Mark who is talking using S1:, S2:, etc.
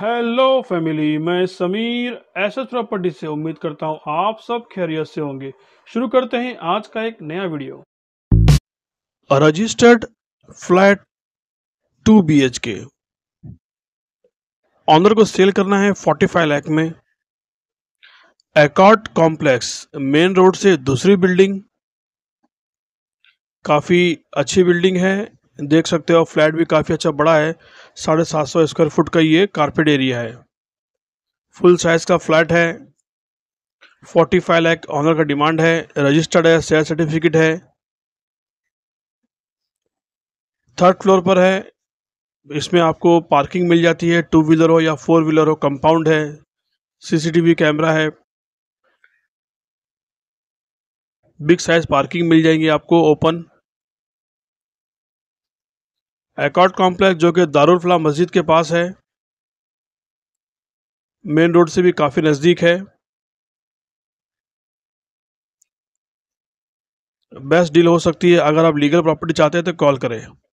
S1: hello family मैं Sameer S S property से उम्मीद करता हूं आप सब खैरियत से होंगे शुरू करते हैं आज का एक नया video registered flat two B H K owner को सेल करना है फोर्टी फाइव लैख में एकॉर्ड कॉम्प्लेक्स मेन रोड से दूसरी बिल्डिंग काफ़ी अच्छी बिल्डिंग है देख सकते हो फ्लैट भी काफ़ी अच्छा बड़ा है साढ़े सात सौ स्क्वायर फुट का ये कारपेट एरिया है फुल साइज़ का फ्लैट है फोर्टी फाइव लैक ऑनर का डिमांड है रजिस्टर्ड है सेल सर्टिफिकेट है थर्ड फ्लोर पर है इसमें आपको पार्किंग मिल जाती है टू व्हीलर हो या फोर व्हीलर हो कंपाउंड है सीसीटीवी कैमरा है बिग साइज पार्किंग मिल जाएंगी आपको ओपन एकॉर्ड कॉम्प्लेक्स जो कि दारुलफला मस्जिद के पास है मेन रोड से भी काफ़ी नज़दीक है बेस्ट डील हो सकती है अगर आप लीगल प्रॉपर्टी चाहते हैं तो कॉल करें